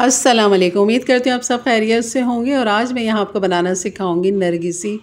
अस्सलाम वालेकुम उम्मीद करती हूँ आप सब खैरियत से होंगे और आज मैं यहाँ आपको बनाना सिखाऊंगी नरगिसी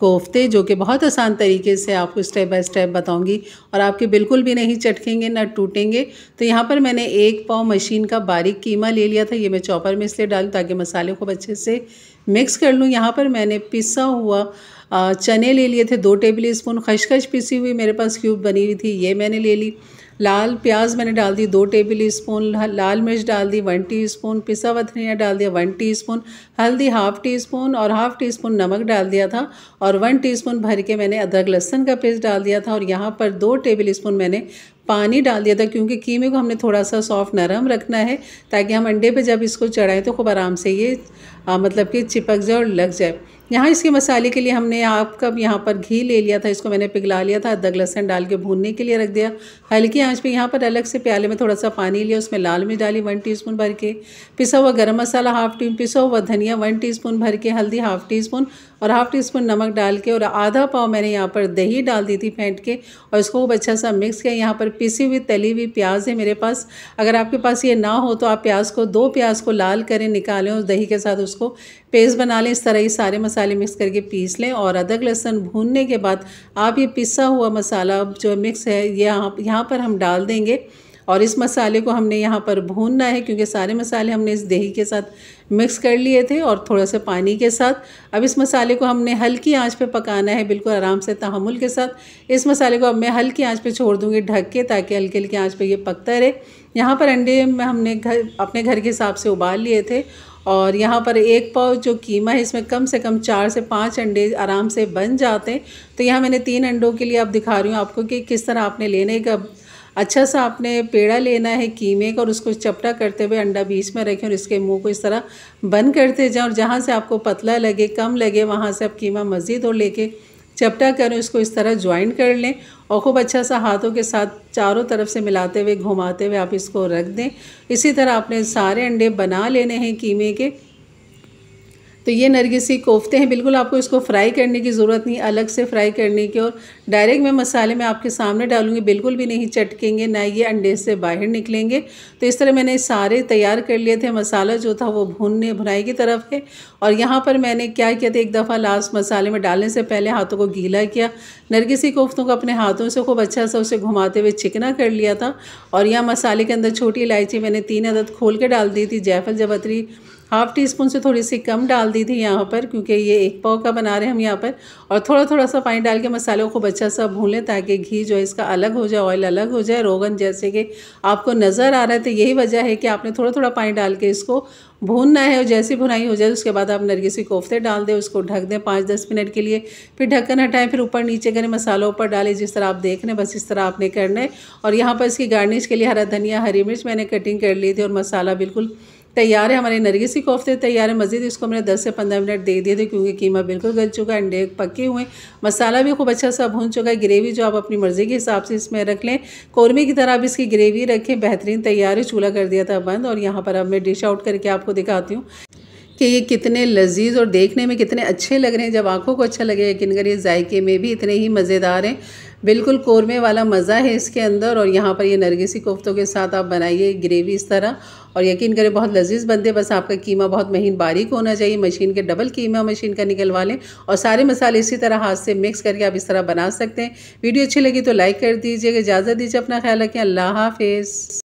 कोफ्ते जो कि बहुत आसान तरीके से आपको स्टेप बाय स्टेप बताऊंगी और आपके बिल्कुल भी नहीं चटकेंगे ना टूटेंगे तो यहाँ पर मैंने एक पाव मशीन का बारीक कीमा ले लिया था ये मैं चॉपर में इसलिए डालूँ ताकि मसाले खूब अच्छे से मिक्स कर लूँ यहाँ पर मैंने पिसा हुआ चने ले लिए थे दो टेबल स्पून खशखश पिसी हुई मेरे पास क्यूब बनी हुई थी ये मैंने ले ली लाल प्याज मैंने डाल दी दो टेबल स्पून लाल मिर्च डाल दी वन टी स्पून पिसा वथनिया डाल दिया वन टी स्पून हल्दी हाफ टी स्पून और हाफ टी स्पून नमक डाल दिया था और वन टी स्पून भर के मैंने अदरक लहसन का पेस्ट डाल दिया था और यहाँ पर दो टेबल स्पून मैंने पानी डाल दिया था क्योंकि कीमे को हमने थोड़ा सा सॉफ्ट नरम रखना है ताकि हम अंडे पे जब इसको चढ़ाएं तो खूब आराम से ये आ, मतलब कि चिपक जाए और लग जाए यहाँ इसके मसाले के लिए हमने आपका यहाँ पर घी ले लिया था इसको मैंने पिघला लिया था अदरक लहसन डाल के भूनने के लिए रख दिया हल्की आंच पे यहाँ पर अलग से प्याले में थोड़ा सा पानी लिया उसमें लाल मिर्च डाली वन टीस्पून भर के पिसा हुआ गरम मसाला हाफ टी पिसा हुआ धनिया वन स्पून भर के हल्दी हाफ टी स्पून और हाफ टी स्पून नमक डाल के और आधा पाव मैंने यहाँ पर दही डाल दी थी फेंट के और इसको खूब अच्छा सा मिक्स किया यहाँ पर पिसी हुई तली हुई प्याज है मेरे पास अगर आपके पास ये ना हो तो आप प्याज को दो प्याज को लाल करें निकालें उस दही के साथ उसको उसको पेस्ट बना लें इस तरह ये सारे मसाले मिक्स करके पीस लें और अदरक लहसुन भूनने के बाद आप ये पिसा हुआ मसाला जो मिक्स है ये यहाँ यहाँ पर हम डाल देंगे और इस मसाले को हमने यहाँ पर भूनना है क्योंकि सारे मसाले हमने इस दही के साथ मिक्स कर लिए थे और थोड़ा सा पानी के साथ अब इस मसाले को हमने हल्की आंच पे पकाना है बिल्कुल आराम से तहमुल के साथ इस मसाले को अब मैं हल्की आंच पे छोड़ दूँगी ढक के ताकि हल्के हल्के आंच पे ये पकता रहे यहाँ पर अंडे में हमने घर अपने घर के हिसाब से उबाल लिए थे और यहाँ पर एक पाव जो कीमा है इसमें कम से कम चार से पाँच अंडे आराम से बन जाते हैं तो यहाँ मैंने तीन अंडों के लिए आप दिखा रही हूँ आपको कि किस तरह आपने लेने का अच्छा सा आपने पेड़ा लेना है कीमे का और उसको चपटा करते हुए अंडा बीच में रखें और इसके मुंह को इस तरह बंद करते जाएं और जहाँ से आपको पतला लगे कम लगे वहाँ से आप कीमा मज़ीद और लेके चपटा करें उसको इस तरह ज्वाइन कर लें और खूब अच्छा सा हाथों के साथ चारों तरफ से मिलाते हुए घुमाते हुए आप इसको रख दें इसी तरह आपने सारे अंडे बना लेने हैं कीमे के तो ये नरगिसी कोफ्ते हैं बिल्कुल आपको इसको फ्राई करने की ज़रूरत नहीं अलग से फ्राई करने की और डायरेक्ट मैं मसाले में आपके सामने डालूंगी बिल्कुल भी नहीं चटकेंगे ना ये अंडे से बाहर निकलेंगे तो इस तरह मैंने सारे तैयार कर लिए थे मसाला जो था वो भुनने भुनाई की तरफ है और यहाँ पर मैंने क्या किया था एक दफ़ा लास्ट मसाले में डालने से पहले हाथों को गीला किया नरगिसी कोफ्तों को अपने हाथों से खूब अच्छा सा उसे घुमाते हुए चिकना कर लिया था और यहाँ मसाले के अंदर छोटी इलायची मैंने तीन अदद खोल के डाल दी थी जैफल जबतरी हाफ़ टी स्पून से थोड़ी सी कम डाल दी थी यहाँ पर क्योंकि ये एक पाव का बना रहे हैं हम यहाँ पर और थोड़ा थोड़ा सा पानी डाल के मसालों को अच्छा सा भून लें ताकि घी जो है इसका अलग हो जाए ऑयल अलग हो जाए रोगन जैसे कि आपको नज़र आ रहा है तो यही वजह है कि आपने थोड़ा थोड़ा पानी डाल के इसको भूनना है और जैसी भुनाई हो जाए उसके बाद आप नरगिसी कोफ्ते डाल दें उसको ढक दें पाँच दस मिनट के लिए फिर ढक्कन हटाएं फिर ऊपर नीचे करें मसालों ऊपर डालें जिस तरह आप देख रहे हैं बस इस तरह आपने करना है और यहाँ पर इसकी गार्निश के लिए हरा धनिया हरी मिर्च मैंने कटिंग कर ली थी और मसाला बिल्कुल तैयार है हमारे नरगिसी कोफ्ते तैयार है मज़ीद इसको मैंने 10 से 15 मिनट दे दिए थे क्योंकि कीमा बिल्कुल गल चुका है अंडे पके हुए मसाला भी खूब अच्छा सा भून चुका है ग्रेवी जो आप अपनी मर्ज़ी के हिसाब से इसमें रख लें कौरमे की तरह आप इसकी ग्रेवी रखें बेहतरीन तैयार है चूल्हा कर दिया था बंद और यहाँ पर अब मैं डिश आउट करके आपको दिखाती हूँ कि ये कितने लजीज और देखने में कितने अच्छे लग रहे हैं जब आंखों को अच्छा लगे यकीन ये जायके में भी इतने ही मज़ेदार हैं बिल्कुल कौरमे वाला मज़ा है इसके अंदर और यहाँ पर ये नरगिसी कोफ्तों के साथ आप बनाइए ग्रेवी इस तरह और यकीन करें बहुत लजीज बनते बस आपका कीमा बहुत महीन बारीक होना चाहिए मशीन के डबल कीमा मशीन का निकलवा लें और सारे मसाले इसी तरह हाथ से मिक्स करके आप इस तरह बना सकते हैं वीडियो अच्छी लगी तो लाइक कर दीजिएगा इजाज़त दीजिए अपना ख्याल रखें अल्लाह हाफिज़